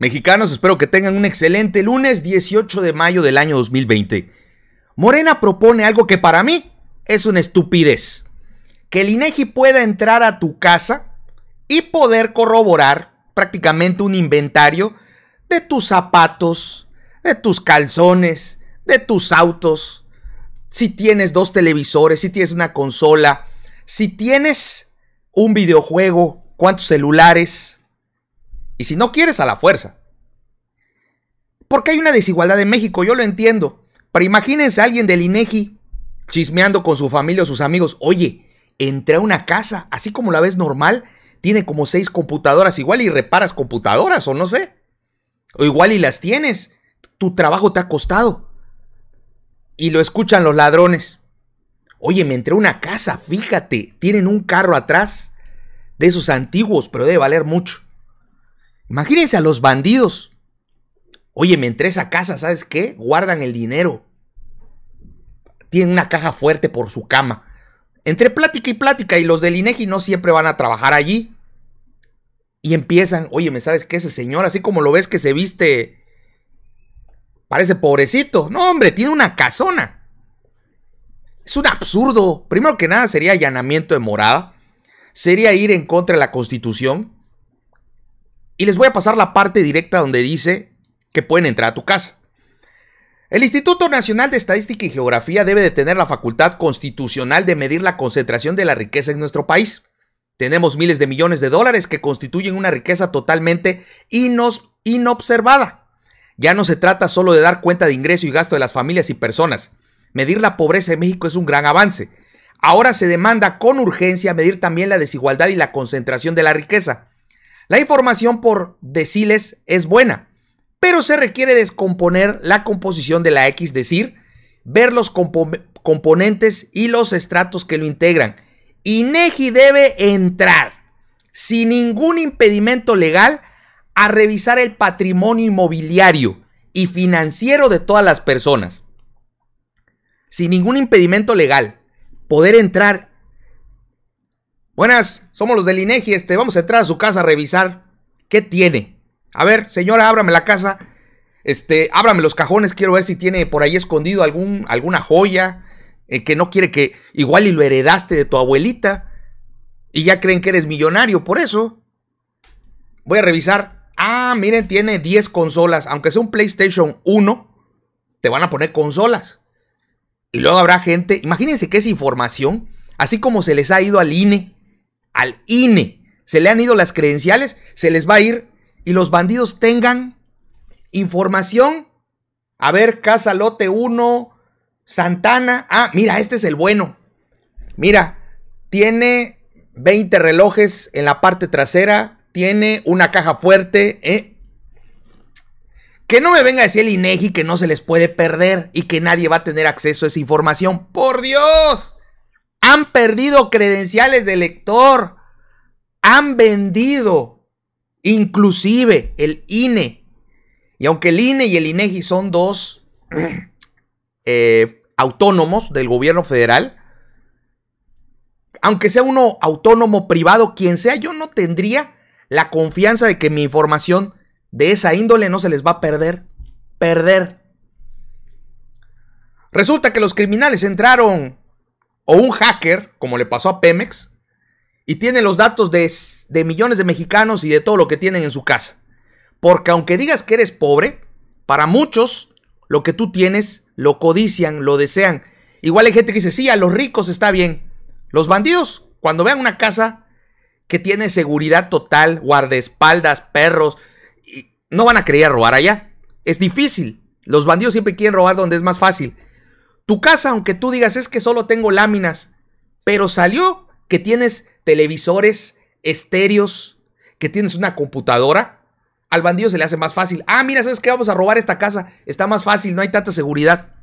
Mexicanos, espero que tengan un excelente lunes 18 de mayo del año 2020. Morena propone algo que para mí es una estupidez. Que el INEGI pueda entrar a tu casa y poder corroborar prácticamente un inventario de tus zapatos, de tus calzones, de tus autos, si tienes dos televisores, si tienes una consola, si tienes un videojuego, cuántos celulares, y si no quieres, a la fuerza. Porque hay una desigualdad en México, yo lo entiendo. Pero imagínense a alguien del INEGI e chismeando con su familia o sus amigos. Oye, entré a una casa, así como la ves normal, tiene como seis computadoras. Igual y reparas computadoras, o no sé. O igual y las tienes. Tu trabajo te ha costado. Y lo escuchan los ladrones. Oye, me entré a una casa, fíjate, tienen un carro atrás de esos antiguos, pero debe valer mucho. Imagínense a los bandidos. Oye, me entré a esa casa, ¿sabes qué? Guardan el dinero. Tienen una caja fuerte por su cama. Entre plática y plática, y los del INEGI no siempre van a trabajar allí. Y empiezan, oye, ¿me sabes qué? Ese señor, así como lo ves que se viste, parece pobrecito. No, hombre, tiene una casona. Es un absurdo. Primero que nada sería allanamiento de morada. Sería ir en contra de la constitución y les voy a pasar la parte directa donde dice que pueden entrar a tu casa. El Instituto Nacional de Estadística y Geografía debe de tener la facultad constitucional de medir la concentración de la riqueza en nuestro país. Tenemos miles de millones de dólares que constituyen una riqueza totalmente inobservada. Ya no se trata solo de dar cuenta de ingreso y gasto de las familias y personas. Medir la pobreza en México es un gran avance. Ahora se demanda con urgencia medir también la desigualdad y la concentración de la riqueza. La información por deciles es buena, pero se requiere descomponer la composición de la X, decir, ver los componentes y los estratos que lo integran. INEGI debe entrar sin ningún impedimento legal a revisar el patrimonio inmobiliario y financiero de todas las personas. Sin ningún impedimento legal, poder entrar Buenas, somos los del INEGI, este, vamos a entrar a su casa a revisar qué tiene. A ver, señora, ábrame la casa. Este, ábrame los cajones, quiero ver si tiene por ahí escondido algún, alguna joya eh, que no quiere que igual y lo heredaste de tu abuelita y ya creen que eres millonario por eso. Voy a revisar. Ah, miren, tiene 10 consolas, aunque sea un PlayStation 1, te van a poner consolas. Y luego habrá gente, imagínense que es información, así como se les ha ido al INE al INE. Se le han ido las credenciales, se les va a ir y los bandidos tengan información. A ver, Casa Lote 1, Santana. Ah, mira, este es el bueno. Mira, tiene 20 relojes en la parte trasera, tiene una caja fuerte. ¿eh? Que no me venga a decir el INEGI e que no se les puede perder y que nadie va a tener acceso a esa información. ¡Por Dios! Han perdido credenciales de lector, Han vendido inclusive el INE. Y aunque el INE y el INEGI e son dos eh, autónomos del gobierno federal, aunque sea uno autónomo, privado, quien sea, yo no tendría la confianza de que mi información de esa índole no se les va a perder. Perder. Resulta que los criminales entraron o un hacker, como le pasó a Pemex, y tiene los datos de, millones de mexicanos y de todo lo que tienen en su casa. Porque aunque digas que eres pobre, para muchos lo que tú tienes lo codician, lo desean. Igual hay gente que dice, sí, a los ricos está bien. Los bandidos, cuando vean una casa que tiene seguridad total, guardaespaldas, perros, no van a querer robar allá. Es difícil. Los bandidos siempre quieren robar donde es más fácil. Tu casa, aunque tú digas es que solo tengo láminas, pero salió que tienes televisores, estéreos, que tienes una computadora, al bandido se le hace más fácil. Ah, mira, ¿sabes qué? Vamos a robar esta casa. Está más fácil, no hay tanta seguridad.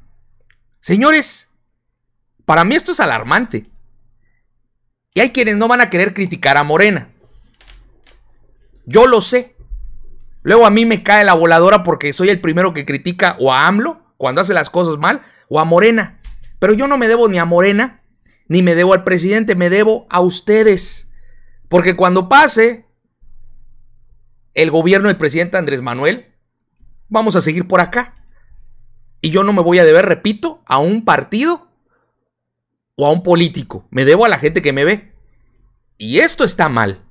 Señores, para mí esto es alarmante. Y hay quienes no van a querer criticar a Morena. Yo lo sé. Luego a mí me cae la voladora porque soy el primero que critica o a AMLO cuando hace las cosas mal o a Morena. Pero yo no me debo ni a Morena, ni me debo al presidente, me debo a ustedes. Porque cuando pase el gobierno del presidente Andrés Manuel, vamos a seguir por acá. Y yo no me voy a deber, repito, a un partido o a un político. Me debo a la gente que me ve. Y esto está mal.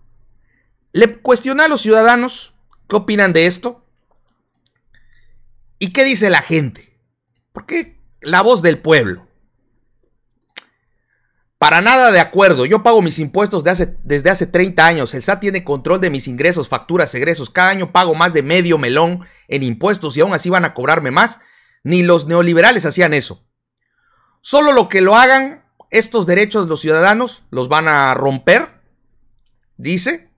Le cuestioné a los ciudadanos qué opinan de esto y qué dice la gente. qué? la voz del pueblo. Para nada de acuerdo, yo pago mis impuestos de desde hace 30 años, el SAT tiene control de mis ingresos, facturas, egresos, cada año pago más de medio melón en impuestos y aún así van a cobrarme más, ni los neoliberales hacían eso. Solo lo que lo hagan, estos derechos de los ciudadanos los van a romper, dice,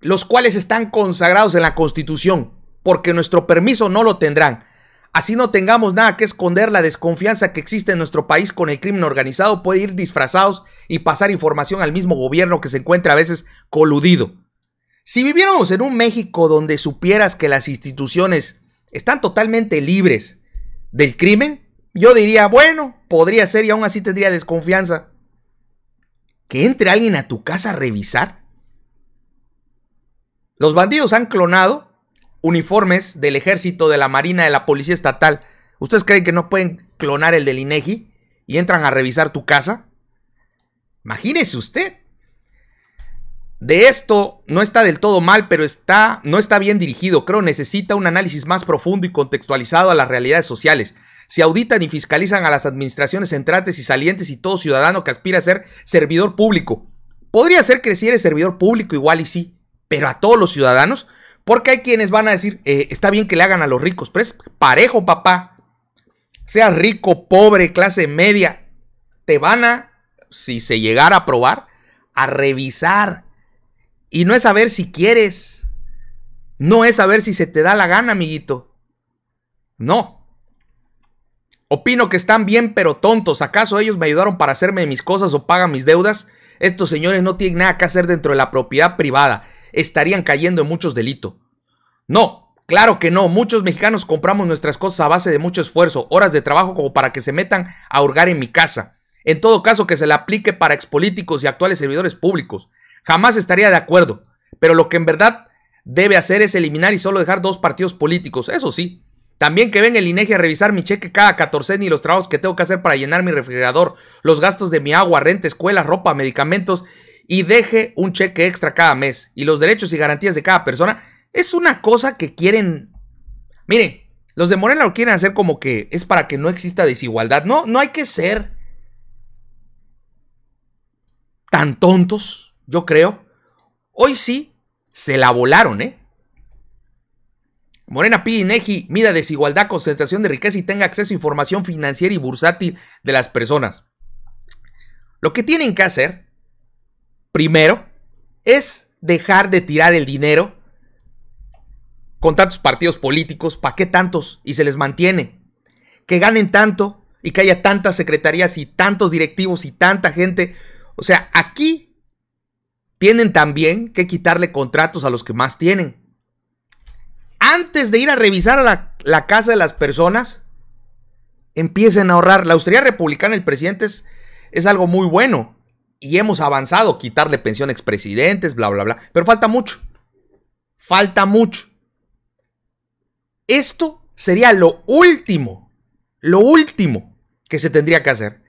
los cuales están consagrados en la Constitución, porque nuestro permiso no lo tendrán. Así no tengamos nada que esconder, la desconfianza que existe en nuestro país con el crimen organizado puede ir disfrazados y pasar información al mismo gobierno que se encuentra a veces coludido. Si viviéramos en un México donde supieras que las instituciones están totalmente libres del crimen, yo diría, bueno, podría ser y aún así tendría desconfianza. ¿Que entre alguien a tu casa a revisar? Los bandidos han clonado uniformes del ejército, de la marina, de la policía estatal, ¿ustedes creen que no pueden clonar el del INEGI y entran a revisar tu casa? Imagínese usted. De esto no está del todo mal, pero está, no está bien dirigido. Creo necesita un análisis más profundo y contextualizado a las realidades sociales. Se auditan y fiscalizan a las administraciones entrantes y salientes y todo ciudadano que aspira a ser servidor público. Podría ser que si eres servidor público igual y sí, pero a todos los ciudadanos porque hay quienes van a decir, eh, está bien que le hagan a los ricos, pero es parejo, papá. Sea rico, pobre, clase media, te van a, si se llegara a probar, a revisar. Y no es saber si quieres. No es saber si se te da la gana, amiguito. No. Opino que están bien, pero tontos. ¿Acaso ellos me ayudaron para hacerme mis cosas o pagan mis deudas? Estos señores no tienen nada que hacer dentro de la propiedad privada estarían cayendo en muchos delitos. No, claro que no. Muchos mexicanos compramos nuestras cosas a base de mucho esfuerzo, horas de trabajo como para que se metan a hurgar en mi casa. En todo caso, que se le aplique para expolíticos y actuales servidores públicos. Jamás estaría de acuerdo. Pero lo que en verdad debe hacer es eliminar y solo dejar dos partidos políticos. Eso sí. También que venga el INEGI a revisar mi cheque cada 14 ni los trabajos que tengo que hacer para llenar mi refrigerador, los gastos de mi agua, renta, escuela, ropa, medicamentos y deje un cheque extra cada mes y los derechos y garantías de cada persona, es una cosa que quieren... Mire, los de Morena lo quieren hacer como que es para que no exista desigualdad. No, no hay que ser tan tontos, yo creo. Hoy sí, se la volaron, ¿eh? Morena pide INEGI, mida desigualdad, concentración de riqueza y tenga acceso a información financiera y bursátil de las personas. Lo que tienen que hacer primero es dejar de tirar el dinero con tantos partidos políticos, ¿para qué tantos? Y se les mantiene. Que ganen tanto y que haya tantas secretarías y tantos directivos y tanta gente. O sea, aquí tienen también que quitarle contratos a los que más tienen. Antes de ir a revisar la, casa de las personas, empiecen a ahorrar. La austeridad republicana el presidente es algo muy bueno y hemos avanzado, quitarle pensión a expresidentes, bla, bla, bla, pero falta mucho, falta mucho. Esto sería lo último, lo último que se tendría que hacer.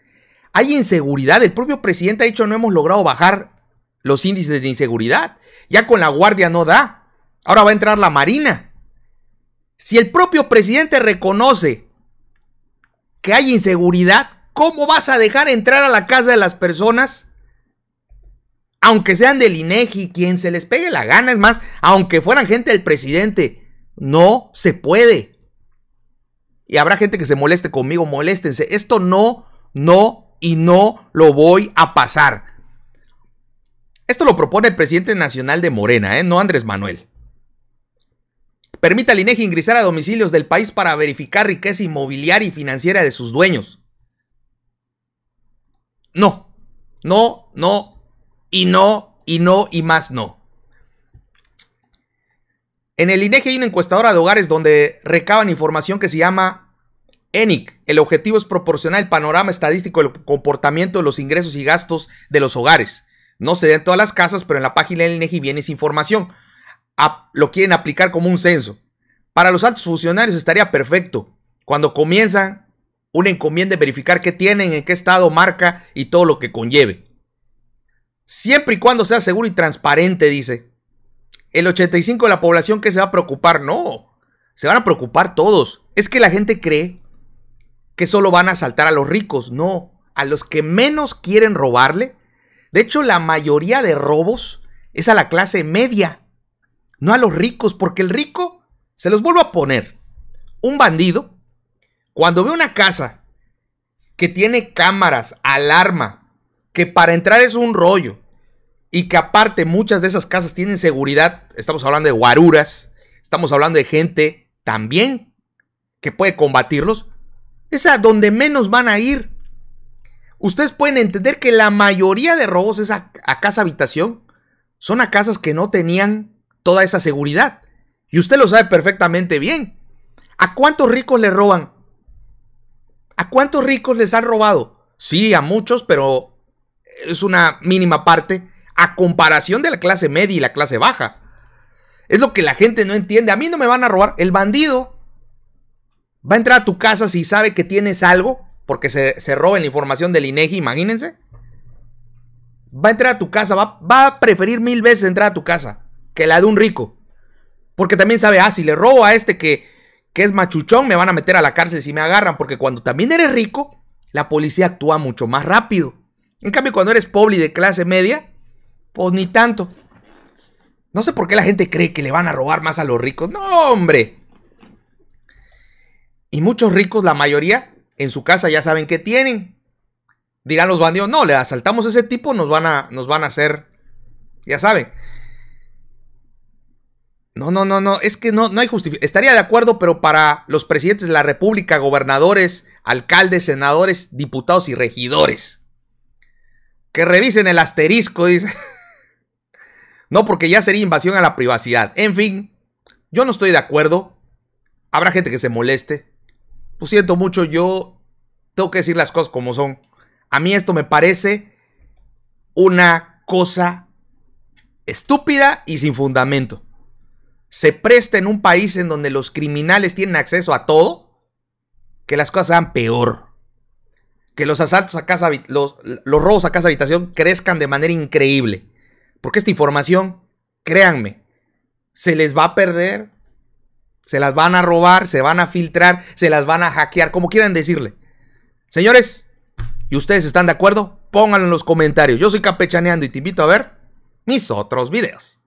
Hay inseguridad, el propio presidente ha dicho no hemos logrado bajar los índices de inseguridad, ya con la guardia no da, ahora va a entrar la marina. Si el propio presidente reconoce que hay inseguridad, ¿cómo vas a dejar entrar a la casa de las personas aunque sean del INEGI, quien se les pegue la gana, es más, aunque fueran gente del presidente, no se puede. Y habrá gente que se moleste conmigo, moléstense. Esto no, no y no lo voy a pasar. Esto lo propone el presidente nacional de Morena, ¿eh? no Andrés Manuel. Permita al INEGI ingresar a domicilios del país para verificar riqueza inmobiliaria y financiera de sus dueños. No, no, no, y no, y no, y más no. En el INEGI e hay una encuestadora de hogares donde recaban información que se llama ENIC. El objetivo es proporcionar el panorama estadístico del comportamiento de los ingresos y gastos de los hogares. No se den todas las casas, pero en la página del INEGI e viene esa información. lo quieren aplicar como un censo. Para los altos funcionarios estaría perfecto. Cuando comienzan un encomienda verificar qué tienen, en qué estado, marca y todo lo que conlleve siempre y cuando sea seguro y transparente, dice. El 85% de la población que se va a preocupar, no. Se van a preocupar todos. Es que la gente cree que solo van a asaltar a los ricos, no. A los que menos quieren robarle. De hecho, la mayoría de robos es a la clase media, no a los ricos, porque el rico, se los vuelvo a poner, un bandido, cuando ve una casa que tiene cámaras, alarma, que para entrar es un rollo y que aparte muchas de esas casas tienen seguridad, estamos hablando de guaruras, estamos hablando de gente también que puede combatirlos, es a donde menos van a ir. Ustedes pueden entender que la mayoría de robos es a, a casa habitación, son a casas que no tenían toda esa seguridad. Y usted lo sabe perfectamente bien. ¿A cuántos ricos le roban? ¿A cuántos ricos les han robado? Sí, a muchos, pero es una mínima parte a comparación de la clase media y la clase baja. Es lo que la gente no entiende. A mí no me van a robar. El bandido va a entrar a tu casa si sabe que tienes algo, porque se, se roben la información del INEGI, imagínense. Va a entrar a tu casa, va, a preferir mil veces entrar a tu casa que la de un rico. Porque también sabe, ah, si le robo a este que, que es machuchón, me van a meter a la cárcel si me agarran. Porque cuando también eres rico, la policía actúa mucho más rápido. En cambio, cuando eres pobre y de clase media, pues ni tanto. No sé por qué la gente cree que le van a robar más a los ricos. No, hombre. Y muchos ricos, la mayoría, en su casa ya saben qué tienen. Dirán los bandidos, no, le asaltamos a ese tipo, nos van a, nos van a hacer, ya saben. No, no, no, no, es que no, no hay justificación. Estaría de acuerdo, pero para los presidentes de la República, gobernadores, alcaldes, senadores, diputados y regidores. Que revisen el asterisco, dice. No, porque ya sería invasión a la privacidad. En fin, yo no estoy de acuerdo. Habrá gente que se moleste. Lo siento mucho, yo tengo que decir las cosas como son. A mí esto me parece una cosa estúpida y sin fundamento. Se presta en un país en donde los criminales tienen acceso a todo, que las cosas sean peor que los asaltos a casa, los, los robos a casa habitación crezcan de manera increíble. Porque esta información, créanme, se les va a perder, se las van a robar, se van a filtrar, se las van a hackear, como quieran decirle. Señores, ¿y ustedes están de acuerdo? Pónganlo en los comentarios. Yo soy Capechaneando y te invito a ver mis otros videos.